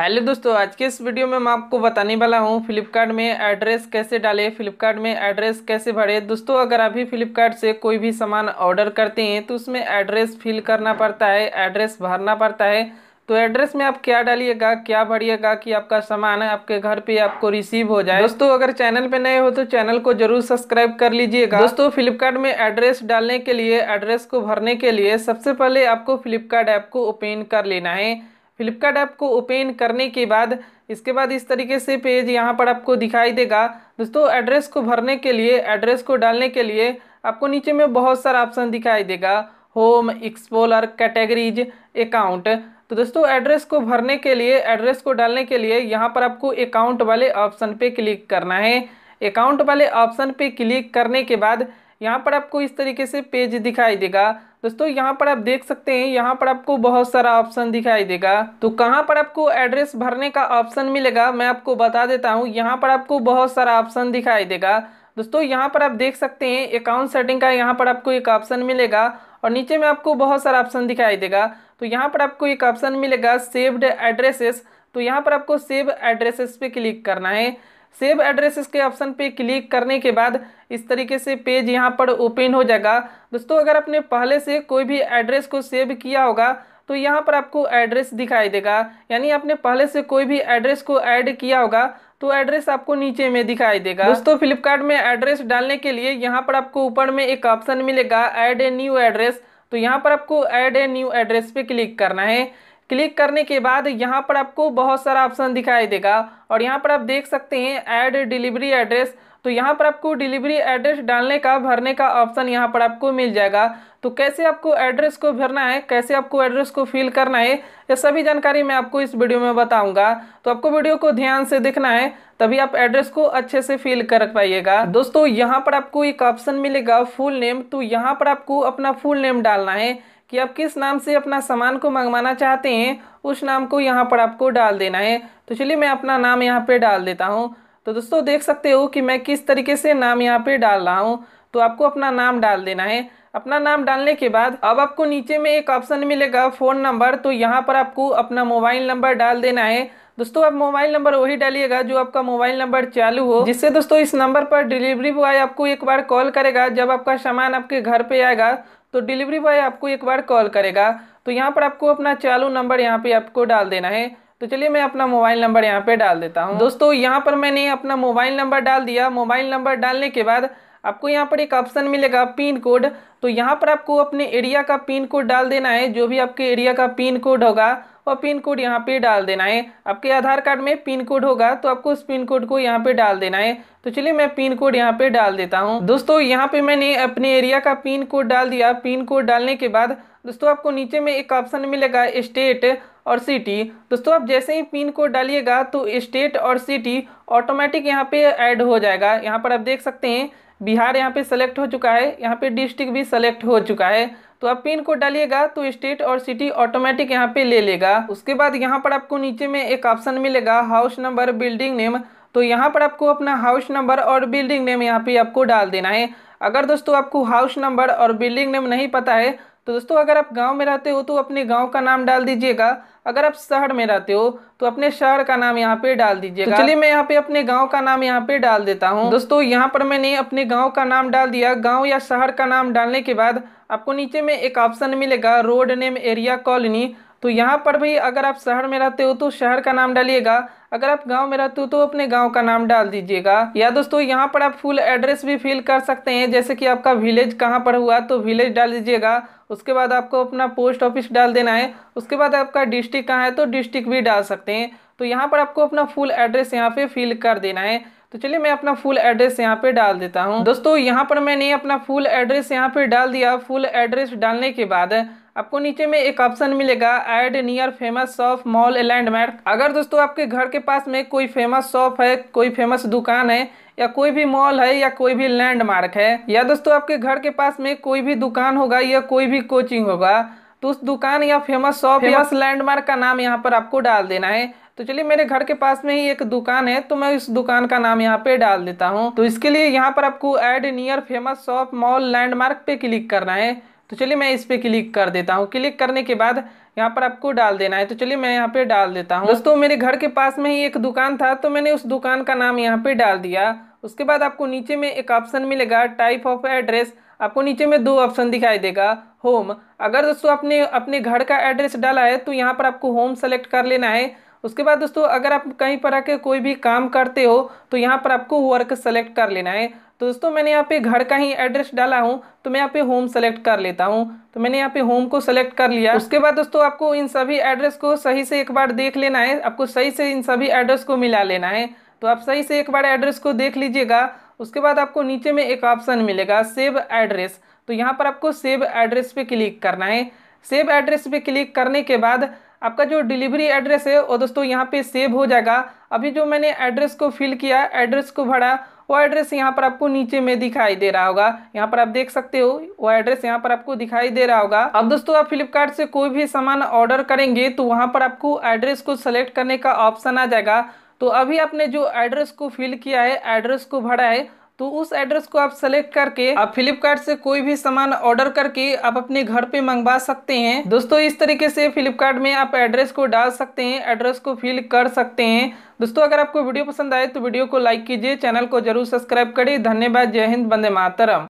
hello दोस्तों आज के इस वीडियो में मैं आपको बताने वाला हूँ फ्लिपकार्ट में एड्रेस कैसे डालें फ्लिपकार्ट में एड्रेस कैसे भरें दोस्तों अगर अभी फ्लिपकार्ट से कोई भी सामान ऑर्डर करते हैं तो उसमें एड्रेस फिल करना पड़ता है एड्रेस भरना पड़ता है तो एड्रेस में आप क्या डालिएगा क्या भरिएगा कि आपका सामान आपके घर पे आपको रिसीव हो जाए दोस्तों अगर चैनल पे नए हो तो चैनल को जरूर सब्सक्राइब कर लीजिएगा दोस्तों फ्लिपकार्ट में एड्रेस डालने के लिए एड्रेस को भरने के लिए सबसे पहले आपको फ्लिपकार्ट ऐप को ओपन कर लेना है फ्लिपकार्ट ऐप को ओपन करने के बाद इसके बाद इस तरीके से पेज यहाँ पर आपको दिखाई देगा दोस्तों एड्रेस को भरने के लिए एड्रेस को डालने के लिए आपको नीचे में बहुत सारा ऑप्शन दिखाई देगा होम एक्सपोलर कैटेगरीज अकाउंट तो दोस्तों एड्रेस को भरने के लिए एड्रेस को डालने के लिए यहाँ पर आपको अकाउंट वाले ऑप्शन पे क्लिक करना है अकाउंट वाले ऑप्शन पे क्लिक करने के बाद यहाँ पर आपको इस तरीके से पेज दिखाई देगा दोस्तों यहाँ पर आप देख सकते हैं यहाँ पर आपको बहुत सारा ऑप्शन दिखाई देगा तो कहाँ पर आपको एड्रेस भरने का ऑप्शन मिलेगा मैं आपको बता देता हूँ यहाँ पर आपको बहुत सारा ऑप्शन दिखाई देगा दोस्तों यहाँ पर आप देख सकते हैं अकाउंट सेटिंग का यहाँ पर आपको एक ऑप्शन मिलेगा और नीचे में आपको बहुत सारा ऑप्शन दिखाई देगा तो यहाँ पर आपको एक ऑप्शन मिलेगा सेव्ड एड्रेसेस तो यहाँ पर आपको सेव एड्रेसेस पे क्लिक करना है सेव एड्रेसेस के ऑप्शन पे क्लिक करने के बाद इस तरीके से पेज यहाँ पर ओपन हो जाएगा दोस्तों अगर आपने पहले से कोई भी एड्रेस को सेव किया होगा तो यहाँ पर आपको एड्रेस दिखाई देगा यानी आपने पहले से कोई भी एड्रेस को ऐड किया होगा तो एड्रेस आपको नीचे में दिखाई देगा दोस्तों फ्लिपकार्ट में एड्रेस डालने के लिए यहाँ पर आपको ऊपर में एक ऑप्शन मिलेगा ऐड ए न्यू एड्रेस तो यहाँ पर आपको ऐड ए न्यू एड्रेस पे क्लिक करना है क्लिक करने के बाद यहाँ पर आपको बहुत सारा ऑप्शन दिखाई देगा और यहाँ पर आप देख सकते हैं ऐड डिलीवरी एड्रेस तो यहाँ पर आपको डिलीवरी एड्रेस डालने का भरने का ऑप्शन यहाँ पर आपको मिल जाएगा तो कैसे आपको एड्रेस को भरना है कैसे आपको एड्रेस को फिल करना है ये सभी जानकारी मैं आपको इस वीडियो में बताऊंगा तो आपको वीडियो को ध्यान से देखना है तभी आप एड्रेस को अच्छे से फिल कर पाइएगा दोस्तों यहाँ पर आपको एक ऑप्शन मिलेगा फुल नेम तो यहाँ पर आपको अपना फुल नेम डालना है कि आप किस नाम से अपना सामान को मंगवाना चाहते हैं उस नाम को यहाँ पर आपको डाल देना है तो चलिए मैं अपना नाम यहाँ पे डाल देता हूँ तो दोस्तों देख सकते हो कि मैं किस तरीके से नाम यहाँ पे डाल रहा हूँ तो आपको अपना नाम डाल देना है अपना नाम डालने के बाद अब आपको नीचे में एक ऑप्शन मिलेगा फ़ोन नंबर तो यहाँ पर आपको अपना मोबाइल नंबर डाल देना है दोस्तों आप मोबाइल नंबर वही डालिएगा जो आपका मोबाइल नंबर चालू हो जिससे दोस्तों इस नंबर पर डिलीवरी बॉय आपको एक बार कॉल करेगा जब आपका सामान आपके घर पे आएगा तो डिलीवरी बॉय आपको एक बार कॉल करेगा तो यहाँ पर आपको अपना चालू नंबर यहाँ पे आपको डाल देना है तो चलिए मैं अपना मोबाइल नंबर यहाँ पे डाल देता हूँ दोस्तों यहाँ पर मैंने अपना मोबाइल नंबर डाल दिया मोबाइल नंबर डालने के बाद आपको यहाँ पर एक ऑप्शन मिलेगा पिन कोड तो यहाँ पर आपको अपने एरिया का पिन कोड डाल देना है जो भी आपके एरिया का पिन कोड होगा वह पिन कोड यहाँ पे डाल देना है आपके आधार कार्ड में पिन कोड होगा तो आपको उस पिन कोड को यहाँ पे डाल देना है तो चलिए मैं पिन कोड यहाँ पे डाल देता हूँ दोस्तों यहाँ पे मैंने अपने एरिया का पिन कोड डाल दिया पिन कोड डालने के बाद दोस्तों आपको नीचे में एक ऑप्शन मिलेगा स्टेट और सिटी दोस्तों आप जैसे ही पिन कोड डालिएगा तो स्टेट और सिटी ऑटोमेटिक यहाँ पे ऐड हो जाएगा यहाँ पर आप देख सकते हैं बिहार यहाँ पे सेलेक्ट हो चुका है यहाँ पे डिस्ट्रिक्ट भी सेलेक्ट हो चुका है तो आप पिन कोड डालिएगा तो स्टेट और सिटी ऑटोमेटिक यहाँ पे ले लेगा उसके बाद यहाँ पर आपको नीचे में एक ऑप्शन मिलेगा हाउस नंबर बिल्डिंग नेम तो यहाँ पर आपको अपना हाउस नंबर और बिल्डिंग नेम यहाँ पे आपको डाल देना है अगर दोस्तों आपको हाउस नंबर और बिल्डिंग नेम नहीं पता है तो दोस्तों अगर आप गांव में रहते हो तो अपने गांव का नाम डाल दीजिएगा अगर आप शहर में रहते हो तो अपने शहर का नाम यहाँ पे डाल दीजिएगा तो चलिए मैं यहाँ पे अपने गांव का नाम यहाँ पे डाल देता हूँ दोस्तों यहाँ पर मैंने अपने गांव का नाम डाल दिया गांव या शहर का नाम डालने के बाद आपको नीचे में एक ऑप्शन मिलेगा रोड नेम एरिया कॉलोनी तो यहाँ पर भी अगर आप शहर में रहते हो तो शहर का नाम डालिएगा अगर आप गांव में रहते हो तो अपने गांव का नाम डाल दीजिएगा या दोस्तों यहाँ पर आप फुल एड्रेस भी फिल कर सकते हैं जैसे कि आपका विलेज कहाँ पर हुआ तो विलेज डाल दीजिएगा उसके बाद आपको अपना पोस्ट ऑफिस डाल देना है उसके बाद आपका डिस्ट्रिक्ट कहाँ है तो डिस्ट्रिक्ट भी डाल सकते हैं तो यहाँ पर आपको अपना फुल एड्रेस यहाँ पर फिल कर देना है तो चलिए मैं अपना फुल एड्रेस यहाँ पे डाल देता हूँ दोस्तों यहाँ पर मैंने अपना फुल एड्रेस यहाँ पे डाल दिया फुल एड्रेस डालने के बाद आपको नीचे में एक ऑप्शन मिलेगा add near famous shop mall landmark अगर दोस्तों आपके घर के पास में कोई फेमस शॉप है कोई फेमस दुकान है या कोई भी मॉल है या कोई भी लैंडमार्क है या दोस्तों आपके घर के पास में कोई भी दुकान होगा या कोई भी कोचिंग होगा तो उस दुकान या फेमस शॉप फेमस लैंडमार्क का नाम यहाँ पर आपको डाल देना है तो चलिए मेरे घर के पास में ही एक दुकान है तो मैं इस दुकान का नाम यहाँ पे डाल देता हूँ तो इसके लिए यहाँ पर आपको add near famous shop mall landmark पे क्लिक करना है तो चलिए मैं इस पर क्लिक कर देता हूँ क्लिक करने के बाद यहाँ पर आपको डाल देना है तो चलिए मैं यहाँ पे डाल देता हूँ दोस्तों मेरे घर के पास में ही एक दुकान था तो मैंने उस दुकान का नाम यहाँ पे डाल दिया उसके बाद आपको नीचे में एक ऑप्शन मिलेगा टाइप ऑफ एड्रेस आपको नीचे में दो ऑप्शन दिखाई देगा होम अगर दोस्तों आपने अपने घर का एड्रेस डाला है तो यहाँ पर आपको होम सेलेक्ट कर लेना है उसके बाद दोस्तों अगर आप कहीं पर आके कोई भी काम करते हो तो यहाँ पर आपको वर्क सेलेक्ट कर लेना है तो दोस्तों मैंने यहाँ पे घर का ही एड्रेस डाला हूँ तो मैं यहाँ पे होम सेलेक्ट कर लेता हूँ तो मैंने यहाँ पे होम को सेलेक्ट कर लिया उसके बाद दोस्तों आपको इन सभी एड्रेस को सही से एक बार देख लेना है आपको सही से इन सभी एड्रेस को मिला लेना है तो आप सही से एक बार एड्रेस को देख लीजिएगा उसके बाद आपको नीचे में एक ऑप्शन मिलेगा सेव एड्रेस तो यहाँ पर आपको सेव एड्रेस पे क्लिक करना है सेव एड्रेस पे क्लिक करने के बाद आपका जो डिलीवरी एड्रेस है वो दोस्तों यहाँ पे सेव हो जाएगा अभी जो मैंने एड्रेस को फिल किया एड्रेस को भरा वो एड्रेस यहाँ पर आपको नीचे में दिखाई दे रहा होगा यहाँ पर आप देख सकते हो वो एड्रेस यहाँ पर आपको दिखाई दे रहा होगा अब दोस्तों आप फ्लिपकार्ट से कोई भी सामान ऑर्डर करेंगे तो वहाँ पर आपको एड्रेस को सेलेक्ट करने का ऑप्शन आ जाएगा तो अभी आपने जो एड्रेस को फिल किया है एड्रेस को भरा है तो उस एड्रेस को आप सेलेक्ट करके आप फ्लिपकार्ट से कोई भी सामान ऑर्डर करके आप अपने घर पे मंगवा सकते हैं दोस्तों इस तरीके से फ्लिपकार्ट में आप एड्रेस को डाल सकते हैं एड्रेस को फिल कर सकते हैं दोस्तों अगर आपको वीडियो पसंद आए तो वीडियो को लाइक कीजिए चैनल को जरूर सब्सक्राइब करिए धन्यवाद जय हिंद बंदे मातरम